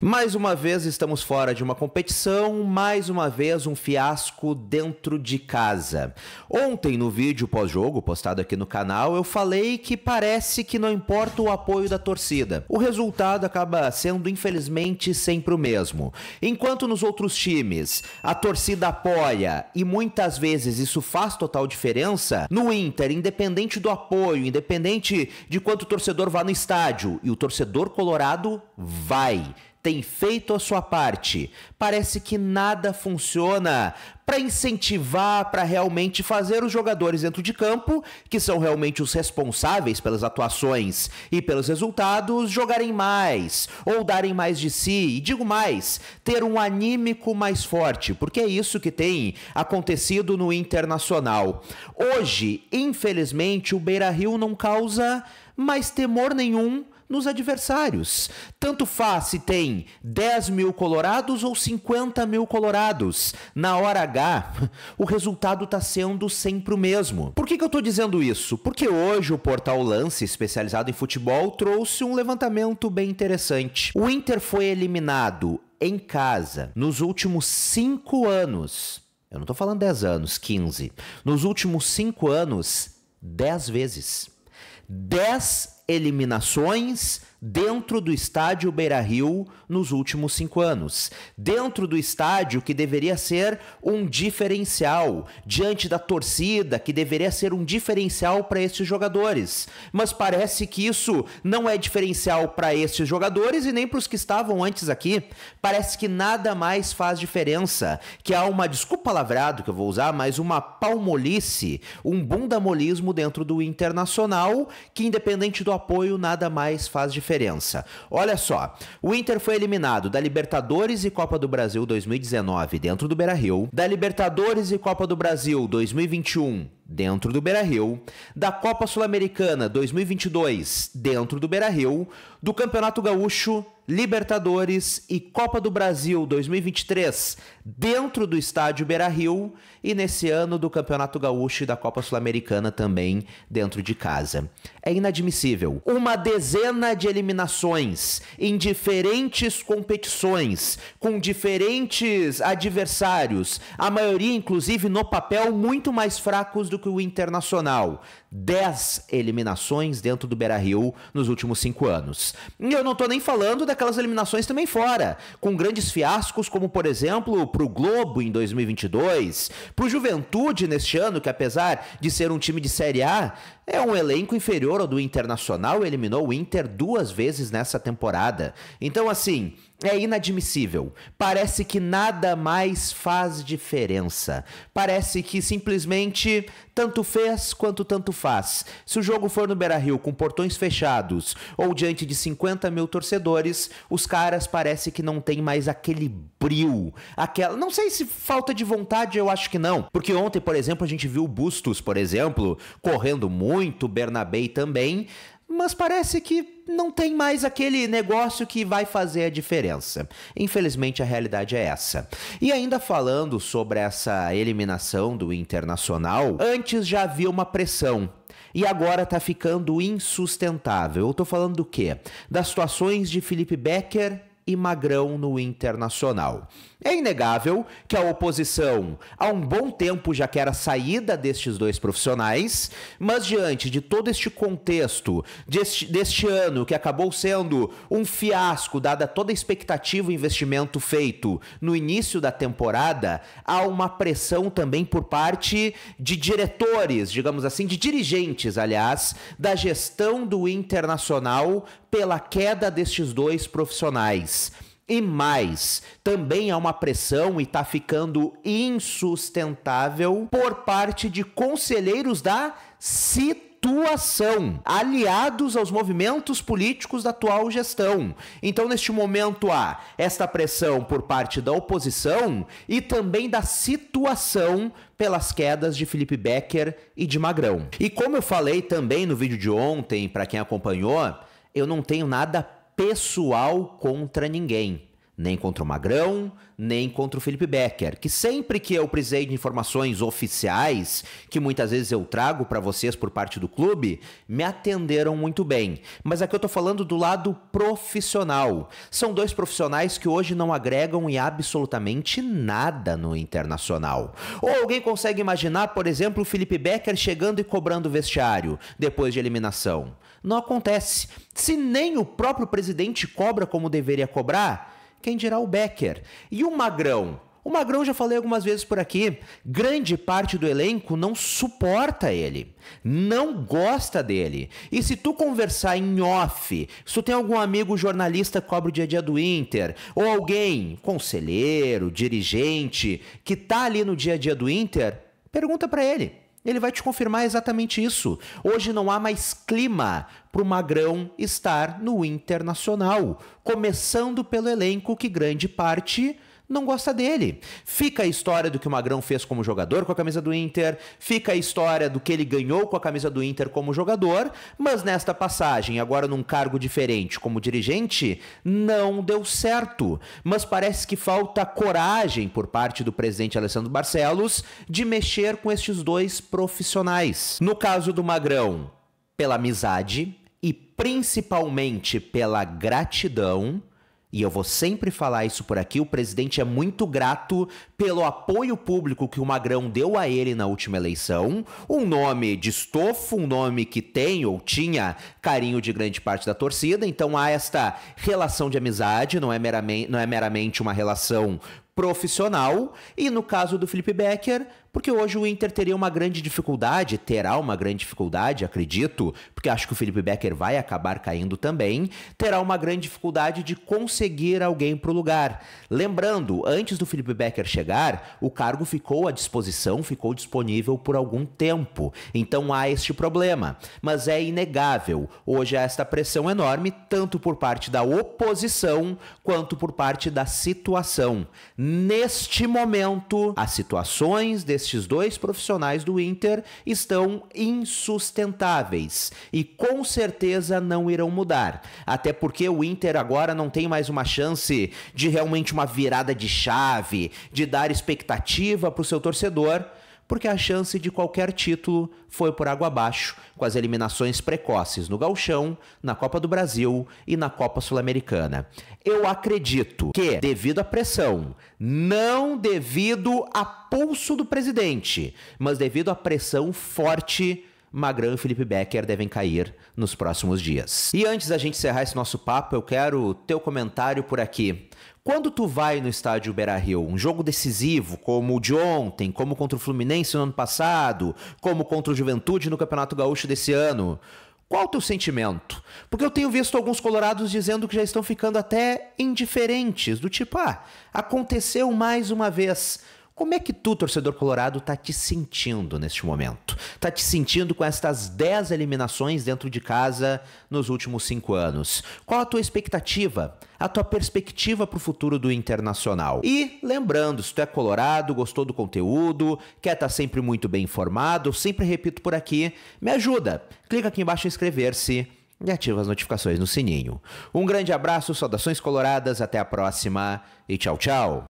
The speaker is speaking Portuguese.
Mais uma vez estamos fora de uma competição, mais uma vez um fiasco dentro de casa. Ontem no vídeo pós-jogo postado aqui no canal, eu falei que parece que não importa o apoio da torcida. O resultado acaba sendo infelizmente sempre o mesmo. Enquanto nos outros times a torcida apoia e muitas vezes isso faz total diferença, no Inter, independente do apoio, independente de quanto o torcedor vá no estádio e o torcedor colorado vai têm feito a sua parte, parece que nada funciona para incentivar, para realmente fazer os jogadores dentro de campo, que são realmente os responsáveis pelas atuações e pelos resultados, jogarem mais ou darem mais de si. E digo mais, ter um anímico mais forte, porque é isso que tem acontecido no internacional. Hoje, infelizmente, o Beira Rio não causa mais temor nenhum nos adversários. Tanto faz se tem 10 mil colorados ou 50 mil colorados. Na hora H, o resultado está sendo sempre o mesmo. Por que, que eu estou dizendo isso? Porque hoje o portal Lance, especializado em futebol, trouxe um levantamento bem interessante. O Inter foi eliminado em casa nos últimos cinco anos. Eu não estou falando 10 anos, 15. Nos últimos cinco anos, 10 vezes. 10 eliminações dentro do estádio Beira Rio nos últimos cinco anos. Dentro do estádio que deveria ser um diferencial, diante da torcida que deveria ser um diferencial para esses jogadores. Mas parece que isso não é diferencial para esses jogadores e nem para os que estavam antes aqui. Parece que nada mais faz diferença, que há uma, desculpa palavrado que eu vou usar, mas uma palmolice, um bundamolismo dentro do internacional que, independente do apoio, nada mais faz diferença diferença. Olha só, o Inter foi eliminado da Libertadores e Copa do Brasil 2019 dentro do Beira-Rio, da Libertadores e Copa do Brasil 2021 dentro do Beira-Rio, da Copa Sul-Americana 2022 dentro do Beira-Rio, do Campeonato Gaúcho Libertadores e Copa do Brasil 2023 dentro do estádio Beira-Rio e nesse ano do Campeonato Gaúcho e da Copa Sul-Americana também dentro de casa. É inadmissível. Uma dezena de eliminações em diferentes competições, com diferentes adversários, a maioria inclusive no papel muito mais fracos do que o Internacional. 10 eliminações dentro do Beira-Rio nos últimos 5 anos. E eu não tô nem falando daquelas eliminações também fora, com grandes fiascos como, por exemplo, pro Globo em 2022, pro Juventude neste ano, que apesar de ser um time de Série A, é um elenco inferior ao do Internacional, eliminou o Inter duas vezes nessa temporada. Então, assim, é inadmissível. Parece que nada mais faz diferença. Parece que simplesmente tanto fez quanto tanto faz. Se o jogo for no Beira Rio com portões fechados ou diante de 50 mil torcedores, os caras parece que não tem mais aquele brilho. Aquela. Não sei se falta de vontade, eu acho que não. Porque ontem, por exemplo, a gente viu o Bustos, por exemplo, correndo muito, o Bernabei também mas parece que não tem mais aquele negócio que vai fazer a diferença. Infelizmente, a realidade é essa. E ainda falando sobre essa eliminação do Internacional, antes já havia uma pressão e agora tá ficando insustentável. Eu tô falando do quê? Das situações de Felipe Becker e Magrão no Internacional. É inegável que a oposição há um bom tempo já quer a saída destes dois profissionais, mas diante de todo este contexto, deste, deste ano que acabou sendo um fiasco, dada toda a expectativa e investimento feito no início da temporada, há uma pressão também por parte de diretores, digamos assim, de dirigentes, aliás, da gestão do Internacional pela queda destes dois profissionais. E mais, também há uma pressão e está ficando insustentável por parte de conselheiros da situação, aliados aos movimentos políticos da atual gestão. Então, neste momento, há esta pressão por parte da oposição e também da situação pelas quedas de Felipe Becker e de Magrão. E como eu falei também no vídeo de ontem, para quem acompanhou eu não tenho nada pessoal contra ninguém nem contra o Magrão, nem contra o Felipe Becker, que sempre que eu precisei de informações oficiais, que muitas vezes eu trago para vocês por parte do clube, me atenderam muito bem. Mas aqui eu estou falando do lado profissional. São dois profissionais que hoje não agregam em absolutamente nada no internacional. Ou alguém consegue imaginar, por exemplo, o Felipe Becker chegando e cobrando vestiário depois de eliminação? Não acontece. Se nem o próprio presidente cobra como deveria cobrar, quem dirá o Becker. E o Magrão? O Magrão, já falei algumas vezes por aqui, grande parte do elenco não suporta ele, não gosta dele. E se tu conversar em off, se tu tem algum amigo jornalista que cobre o dia a dia do Inter, ou alguém, conselheiro, dirigente, que tá ali no dia a dia do Inter, pergunta para ele. Ele vai te confirmar exatamente isso. Hoje não há mais clima para o Magrão estar no Internacional, começando pelo elenco que grande parte não gosta dele. Fica a história do que o Magrão fez como jogador com a camisa do Inter, fica a história do que ele ganhou com a camisa do Inter como jogador, mas nesta passagem, agora num cargo diferente como dirigente, não deu certo. Mas parece que falta coragem por parte do presidente Alessandro Barcelos de mexer com estes dois profissionais. No caso do Magrão, pela amizade e principalmente pela gratidão e eu vou sempre falar isso por aqui, o presidente é muito grato pelo apoio público que o Magrão deu a ele na última eleição. Um nome de estofo, um nome que tem ou tinha carinho de grande parte da torcida, então há esta relação de amizade, não é meramente, não é meramente uma relação profissional. E no caso do Felipe Becker, porque hoje o Inter teria uma grande dificuldade, terá uma grande dificuldade, acredito, porque acho que o Felipe Becker vai acabar caindo também, terá uma grande dificuldade de conseguir alguém para o lugar. Lembrando, antes do Felipe Becker chegar, o cargo ficou à disposição, ficou disponível por algum tempo. Então há este problema. Mas é inegável, hoje há esta pressão enorme, tanto por parte da oposição quanto por parte da situação. Neste momento, as situações deste estes dois profissionais do Inter estão insustentáveis e com certeza não irão mudar. Até porque o Inter agora não tem mais uma chance de realmente uma virada de chave, de dar expectativa para o seu torcedor porque a chance de qualquer título foi por água abaixo com as eliminações precoces no Galchão, na Copa do Brasil e na Copa Sul-Americana. Eu acredito que, devido à pressão, não devido a pulso do presidente, mas devido à pressão forte Magrão e Felipe Becker devem cair nos próximos dias. E antes da gente encerrar esse nosso papo, eu quero teu comentário por aqui. Quando tu vai no estádio Beira-Rio, um jogo decisivo como o de ontem, como contra o Fluminense no ano passado, como contra o Juventude no Campeonato Gaúcho desse ano, qual o teu sentimento? Porque eu tenho visto alguns colorados dizendo que já estão ficando até indiferentes, do tipo, ah, aconteceu mais uma vez. Como é que tu, torcedor colorado, tá te sentindo neste momento? Tá te sentindo com estas 10 eliminações dentro de casa nos últimos 5 anos? Qual a tua expectativa? A tua perspectiva para o futuro do Internacional? E lembrando, se tu é colorado, gostou do conteúdo, quer estar tá sempre muito bem informado, sempre repito por aqui, me ajuda. Clica aqui embaixo em inscrever-se e ativa as notificações no sininho. Um grande abraço, saudações coloradas, até a próxima e tchau, tchau.